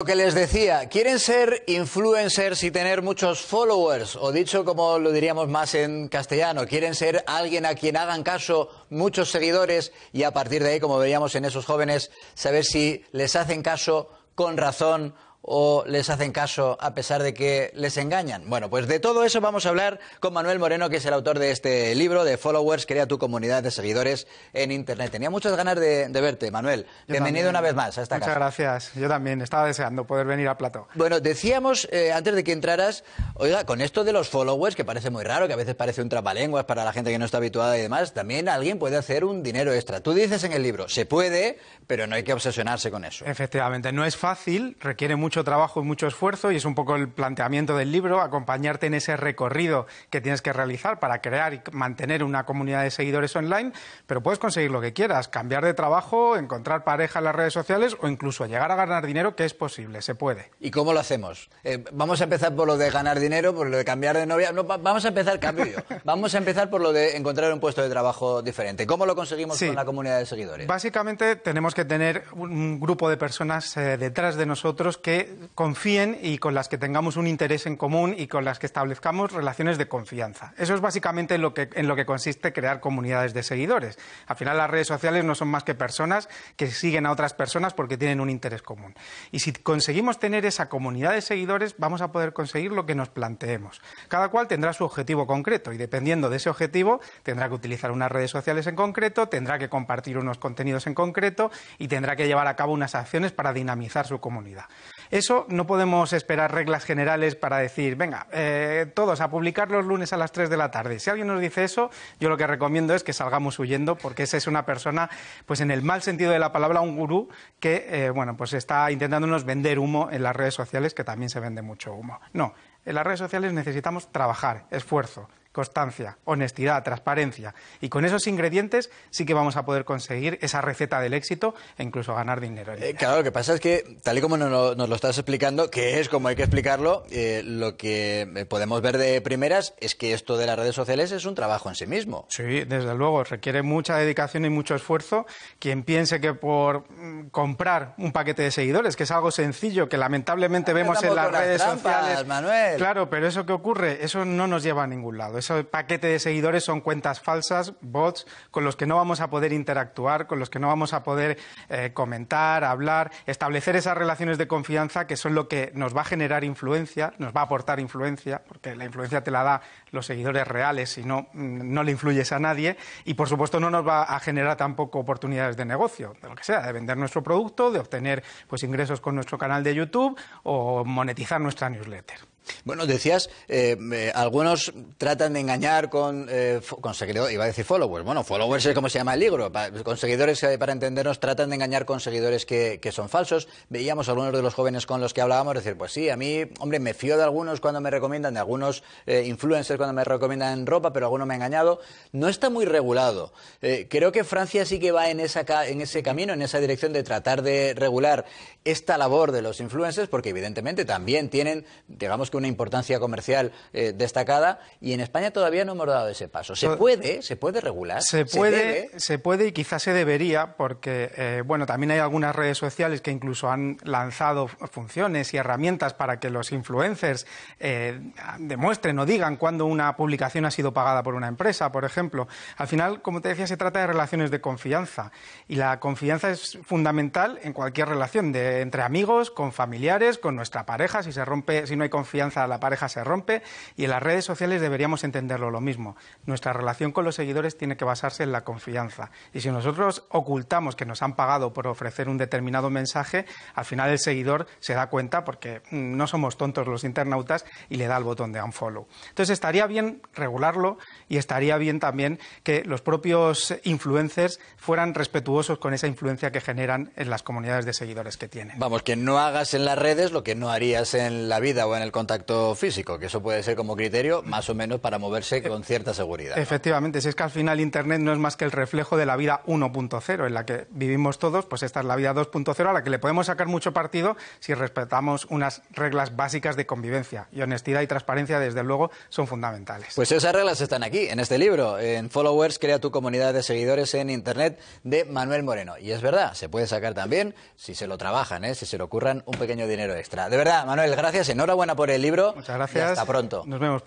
Lo que les decía, quieren ser influencers y tener muchos followers, o dicho como lo diríamos más en castellano, quieren ser alguien a quien hagan caso muchos seguidores y a partir de ahí, como veíamos en esos jóvenes, saber si les hacen caso con razón o les hacen caso a pesar de que les engañan? Bueno, pues de todo eso vamos a hablar con Manuel Moreno, que es el autor de este libro de Followers, Crea tu comunidad de seguidores en Internet. Tenía muchas ganas de, verte, Manuel. Bienvenido una vez más a esta Muchas gracias. Yo también estaba deseando poder venir a Plato. Bueno, decíamos eh, antes de que entraras, oiga, con esto de los followers, que parece muy raro, que a veces parece un trabalenguas para la gente que no está habituada y demás, también alguien puede hacer un dinero extra. Tú dices en el libro, se puede, pero no hay que obsesionarse con eso. Efectivamente, no es fácil, requiere mucho trabajo y mucho esfuerzo y es un poco el planteamiento del libro, acompañarte en ese recorrido que tienes que realizar para crear y mantener una comunidad de seguidores online, pero puedes conseguir lo que quieras, cambiar de trabajo, encontrar pareja en las redes sociales o incluso llegar a ganar dinero, que es posible, se puede. ¿Y cómo lo hacemos? Eh, vamos a empezar por lo de ganar dinero, por lo de cambiar de novia. No, vamos a empezar, cambio Vamos a empezar por lo de encontrar un puesto de trabajo diferente. ¿Cómo lo conseguimos con la comunidad de seguidores? Básicamente tenemos que tener un grupo de personas eh, detrás de nosotros que confíen y con las que tengamos un interés en común y con las que establezcamos relaciones de confianza. Eso es básicamente lo que, en lo que consiste crear comunidades de seguidores. Al final las redes sociales no son más que personas que siguen a otras personas porque tienen un interés común. Y si conseguimos tener esa comunidad de seguidores, vamos a poder conseguir lo que nos planteemos. Cada cual tendrá su objetivo concreto y dependiendo de ese objetivo tendrá que utilizar unas redes sociales en concreto, tendrá que compartir unos contenidos en concreto y tendrá que llevar a cabo unas acciones para dinamizar su comunidad. Eso no podemos esperar reglas generales para decir, venga, eh, todos a publicar los lunes a las 3 de la tarde. Si alguien nos dice eso, yo lo que recomiendo es que salgamos huyendo porque esa es una persona, pues en el mal sentido de la palabra, un gurú que, eh, bueno, pues está intentándonos vender humo en las redes sociales, que también se vende mucho humo. No, en las redes sociales necesitamos trabajar, esfuerzo, constancia, honestidad, transparencia. Y con esos ingredientes sí que vamos a poder conseguir esa receta del éxito e incluso ganar dinero. Eh, claro, lo que pasa es que, tal y como nos, lo estás explicando, que es como hay que explicarlo, eh, lo que eh, podemos ver de primeras es que esto de las redes sociales es un trabajo en sí mismo. Sí, desde luego, requiere mucha dedicación y mucho esfuerzo. Quien piense que por mm, comprar un paquete de seguidores, que es algo sencillo que lamentablemente ah, vemos en las redes sociales. Claro, pero eso que ocurre, eso no nos lleva a ningún lado ese paquete de seguidores son cuentas falsas, bots, con los que no vamos a poder interactuar, con los que no vamos a poder eh, comentar, hablar, establecer esas relaciones de confianza que son lo que nos va a generar influencia, nos va a aportar influencia, porque la influencia te la da los seguidores reales si no, mm, no le influyes a nadie, y por supuesto no nos va a generar tampoco oportunidades de negocio, de lo que sea, de vender nuestro producto, de obtener pues, ingresos con nuestro canal de YouTube o monetizar nuestra newsletter. Bueno, decías, eh, algunos tratan de engañar eh, con, seguidores, iba a decir followers, bueno, followers es como se llama el libro, con seguidores eh, para entendernos tratan de engañar con seguidores que, son falsos. Veíamos algunos de los jóvenes con los que hablábamos decir, pues sí, a mí, hombre, me fío de algunos cuando me recomiendan, de algunos influencers cuando me recomiendan ropa, pero alguno me ha engañado. No está muy regulado. creo que Francia sí que va en, esa, en ese camino, en esa dirección de tratar de regular esta labor de los influencers, porque evidentemente también tienen, digamos que una importancia comercial eh, destacada y en España todavía no hemos dado ese paso. ¿Se puede? ¿Se puede regular? Se puede, ¿Se, puede y quizás se debería porque, eh, bueno, también hay algunas redes sociales que incluso han lanzado funciones y herramientas para que los influencers eh, demuestren o digan cuando una publicación ha sido pagada por una empresa, por ejemplo. Al final, como te decía, se trata de relaciones de confianza y la confianza es fundamental en cualquier relación, de, entre amigos, con familiares, con nuestra pareja, si se rompe, si no hay confianza a la pareja se rompe y en las redes sociales deberíamos entenderlo lo mismo. Nuestra relación con los seguidores tiene que basarse en la confianza. Y si nosotros ocultamos que nos han pagado por ofrecer un determinado mensaje, al final el seguidor se da cuenta porque mm, no somos tontos los internautas y le da el botón de unfollow. Entonces estaría bien regularlo y estaría bien también que los propios influencers fueran respetuosos con esa influencia que generan en las comunidades de seguidores que tienen. Vamos, que no hagas en las redes lo que no harías en la vida o en el contacto físico, que eso puede ser como criterio más o menos para moverse eh, con cierta seguridad. Efectivamente, si es que al final Internet no es más que el reflejo de la vida 1.0 en la que vivimos todos, pues esta es la vida 2.0 a la que le podemos sacar mucho partido si respetamos unas reglas básicas de convivencia. Y honestidad y transparencia, desde luego, son fundamentales. Pues esas reglas están aquí, en este libro, en Followers, Crea tu comunidad de seguidores en Internet de Manuel Moreno. Y es verdad, se puede sacar también, si se lo trabajan, ¿eh? si se le ocurran un pequeño dinero extra. De verdad, Manuel, gracias, enhorabuena por el Muchas gracias. hasta pronto. Nos vemos pronto.